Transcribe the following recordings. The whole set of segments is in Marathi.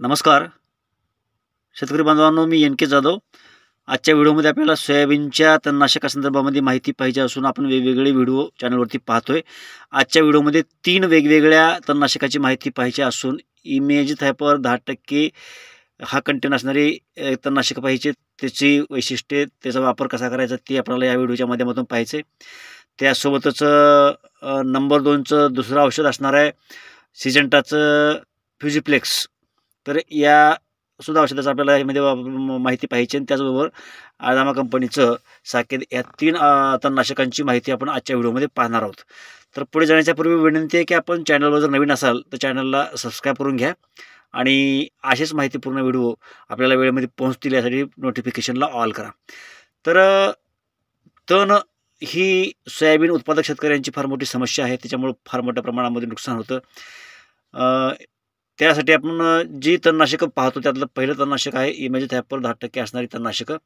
नमस्कार शेतकरी बांधवांनो मी एन के जाधव आजच्या व्हिडिओमध्ये आपल्याला सोयाबीनच्या तणनाशकासंदर्भामध्ये माहिती पाहिजे असून आपण वेगवेगळे व्हिडिओ चॅनलवरती पाहतोय आजच्या व्हिडिओमध्ये तीन वेगवेगळ्या तणनाशकाची माहिती पाहिजे असून इमेज थॅपर दहा टक्के हा कंटेन असणारे तणनाशक पाहिजे त्याची वैशिष्ट्ये त्याचा वापर कसा करायचा ते आपल्याला या व्हिडिओच्या माध्यमातून पाहायचे त्यासोबतच नंबर दोनचं दुसरं औषध असणार आहे सिजंटाचं फ्युजिप्लेक्स तर या सुद्धा औषधाचं आपल्याला यामध्ये माहिती पाहिजे आणि त्याचबरोबर आळदामा कंपनीचं साकेत या तीन तणनाशकांची माहिती आपण आजच्या व्हिडिओमध्ये पाहणार आहोत तर पुढे जाण्याच्यापूर्वी विनंती आहे की आपण चॅनलवर जर नवीन असाल तर चॅनलला सबस्क्राईब करून घ्या आणि असेच माहितीपूर्ण व्हिडिओ आपल्याला वेळेमध्ये पोहोचतील यासाठी नोटिफिकेशनला ऑल करा तर तण ही सोयाबीन उत्पादक शेतकऱ्यांची फार मोठी समस्या आहे त्याच्यामुळं फार मोठ्या प्रमाणामध्ये नुकसान होतं त्यासाठी आपण जी तणनाशकं पाहतो त्यातलं पहिलं तणनाशक आहे इमेज थॅपर दहा टक्के असणारी तणनाशकं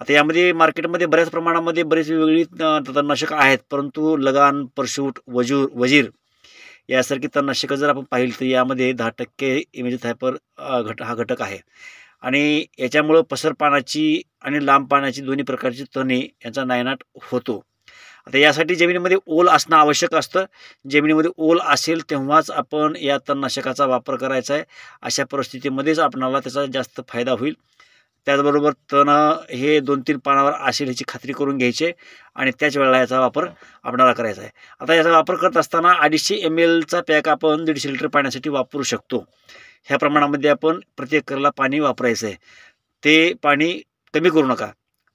आता यामध्ये मार्केटमध्ये बऱ्याच प्रमाणामध्ये बरीच वेगळी तणनाशकं आहेत परंतु लगान परशूट वजूर वजीर यासारखी तणनाशकं जर आपण पाहिली तर यामध्ये दहा टक्के इमेज थॅपर घट हा घटक आहे आणि याच्यामुळं पसर आणि लांब पाण्याची दोन्ही प्रकारची तणे यांचा नायनाट होतो आता यासाठी जमिनीमध्ये ओल असणं आवश्यक असतं जमिनीमध्ये ओल असेल तेव्हाच आपण या तणनाशकाचा वापर करायचा आहे अशा परिस्थितीमध्येच आपणाला त्याचा जास्त फायदा होईल त्याचबरोबर तण हे दोन तीन पानावर असेल ह्याची खात्री करून घ्यायची आणि त्याच वेळेला याचा वापर आपणाला करायचा आहे आता याचा वापर करत असताना अडीचशे एम एलचा पॅक आपण दीडशे लिटर पाण्यासाठी वापरू शकतो ह्या प्रमाणामध्ये आपण प्रत्येक एकरला पाणी वापरायचं आहे ते पाणी कमी करू नका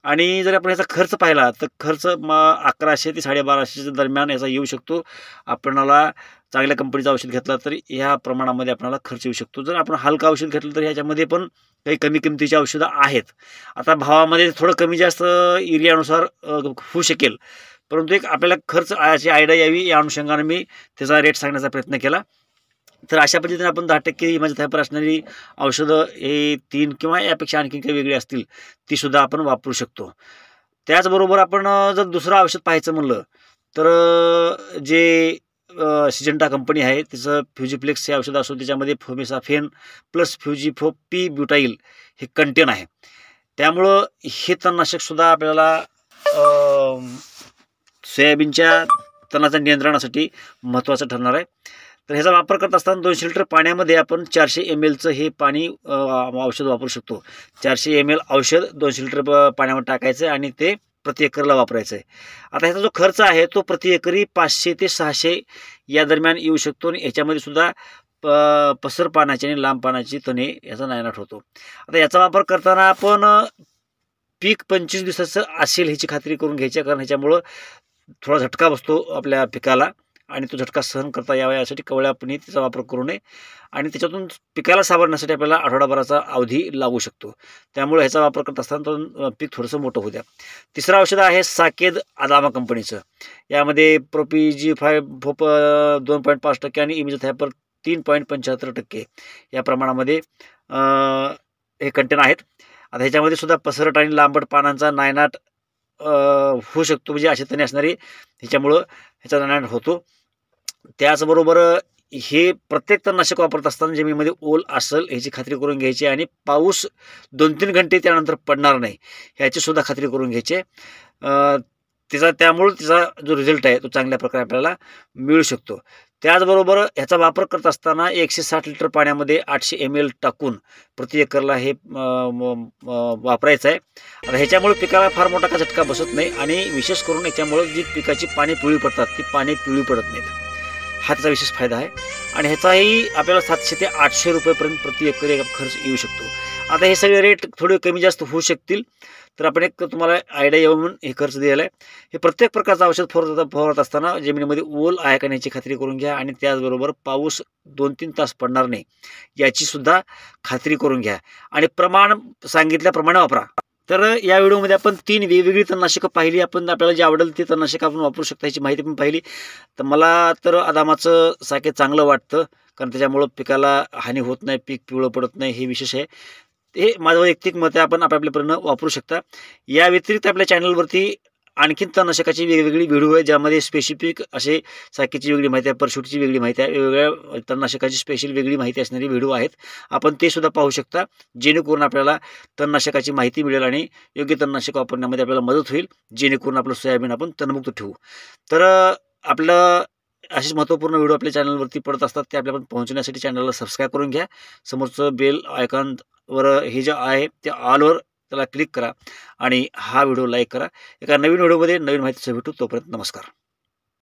आणि जर आपण याचा खर्च पाहिला तर खर्च मग अकराशे ते साडेबाराशेच्या दरम्यान याचा येऊ शकतो आपणाला चांगल्या कंपनीचं औषध घेतला तर ह्या प्रमाणामध्ये आपणाला खर्च येऊ शकतो जर आपण हलकं औषध घेतलं तर ह्याच्यामध्ये पण काही कमी किमतीची औषधं आहेत आता भावामध्ये थोडं कमी जास्त एरियानुसार होऊ शकेल परंतु एक आपल्याला खर्च याची आयडिया यावी या अनुषंगाने मी त्याचा रेट सांगण्याचा प्रयत्न केला तर अशा पद्धतीने आपण दहा टक्के माझ्या म्हणजे थायपर असणारी औषधं हे तीन किंवा यापेक्षा आणखी काही वेगळी असतील तीसुद्धा आपण वापरू शकतो त्याचबरोबर आपण जर दुसरं औषध पाहायचं म्हणलं तर जे सिजंटा कंपनी आहे तिचं फ्युजिफ्लेक्स हे औषध असो त्याच्यामध्ये फोमेसाफेन प्लस फो पी ब्युटाईल हे कंटेन आहे त्यामुळं हे तणनाशकसुद्धा आपल्याला सोयाबीनच्या तणाच्या नियंत्रणासाठी महत्त्वाचं ठरणार आहे तर ह्याचा वापर करत असताना दोनशे लिटर पाण्यामध्ये आपण चारशे एम एलचं हे पाणी औषध वापरू शकतो चारशे एम एल औषध दोनशे लिटर पाण्यामध्ये टाकायचं आहे आणि ते प्रति एकरला वापरायचं आहे आता ह्याचा जो खर्च आहे तो प्रति एकरी पाचशे ते सहाशे या दरम्यान येऊ शकतो आणि याच्यामध्ये सुद्धा प पसर पानाची आणि लांब पानाची तणे याचा नायनाट होतो आता याचा वापर करताना आपण पीक पंचवीस दिवसाचं असेल ह्याची खात्री करून घ्यायची कारण ह्याच्यामुळं थोडा झटका बसतो आपल्या पिकाला आणि तो झटका सहन करता यावा यासाठी कवळ्यापणी त्याचा वापर करू नये आणि त्याच्यातून पिकाला सावरण्यासाठी आपल्याला आठवडाभराचा अवधी लागू शकतो त्यामुळे ह्याचा वापर करत असताना पीक थोडंसं मोठं होत्या तिसरं औषध आहे साकेद आदामा कंपनीचं यामध्ये जी फाय फोप दोन पॉईंट पाच टक्के आणि थॅपर तीन पॉईंट पंच्याहत्तर टक्के या प्रमाणामध्ये हे कंटेन आहेत आता ह्याच्यामध्ये सुद्धा पसरट आणि लांबट पानांचा नायनाट होऊ शकतो म्हणजे असे असणारी ह्याच्यामुळं ह्याचा नायनाट होतो त्याचबरोबर हे प्रत्येक तणनाशक वापरत असताना जमिनीमध्ये ओल असेल ह्याची खात्री करून घ्यायची आणि पाऊस दोन तीन घंटे त्यानंतर पडणार नाही ह्याचीसुद्धा खात्री करून घ्यायची तिचा त्यामुळे तिचा जो रिझल्ट आहे तो चांगल्या प्रकारे आपल्याला मिळू शकतो त्याचबरोबर ह्याचा वापर करत असताना एकशे साठ लिटर पाण्यामध्ये आठशे एम एल टाकून प्रति एकरला हे वापरायचं आहे आता ह्याच्यामुळे पिकाला फार मोठा का झटका बसत नाही आणि विशेष करून ह्याच्यामुळे जी पिकाची पाने पिवळी पडतात ती पाने पिवळी पडत नाहीत हा त्याचा विशेष फायदा आहे आणि ह्याचाही आपल्याला सातशे ते आठशे रुपयेपर्यंत प्रति एकर एक खर्च येऊ शकतो आता हे सगळे रेट थोडे कमी जास्त होऊ शकतील तर आपण एक तुम्हाला आयडिया येऊ म्हणून हे खर्च दिलेला आहे हे प्रत्येक प्रकारचं औषध फवारत फवारत असताना जमिनीमध्ये ओल आहे का याची खात्री करून घ्या आणि त्याचबरोबर पाऊस दोन तीन तास पडणार नाही याचीसुद्धा खात्री करून घ्या आणि प्रमाण सांगितल्याप्रमाणे वापरा तर या व्हिडिओमध्ये आपण तीन वेगवेगळी तणनाशकं पाहिली आपण आपल्याला जे आवडेल ते तणनाशकं आपण वापरू शकता याची माहिती पण पाहिली तर मला तर अदामाचं साके चांगलं वाटतं कारण त्याच्यामुळं पिकाला हानी होत नाही पीक पिवळं पडत नाही हे विशेष आहे हे माझं वैयक्तिक मत आहे आपण आपापल्यापर्यंत वापरू शकता या व्यतिरिक्त आपल्या चॅनलवरती आणखीन तणनाशकाची वेगवेगळी व्हिडिओ आहे ज्यामध्ये स्पेसिफिक असे साखीची वेगळी माहिती आहे परशुटची वेगळी माहिती आहे वेगवेगळ्या तणनाशकाची स्पेशल वेगळी माहिती असणारी व्हिडिओ आहेत आपण ते सुद्धा पाहू शकता जेणेकरून आपल्याला तणनाशकाची माहिती मिळेल आणि योग्य तणनाशक वापरण्यामध्ये आपल्याला मदत होईल जेणेकरून आपलं सोयाबीन आपण तणमुक्त ठेवू तर आपलं असेच महत्त्वपूर्ण व्हिडिओ आपल्या चॅनलवरती पडत असतात ते आपण पोहोचण्यासाठी चॅनलला सबस्क्राईब करून घ्या समोरचं बेल आयकॉनवर हे जे आहे ते ऑलवर त्याला क्लिक करा आणि हा व्हिडिओ लाईक करा एका नवीन व्हिडिओमध्ये नवीन माहितीचं भेटू तोपर्यंत नमस्कार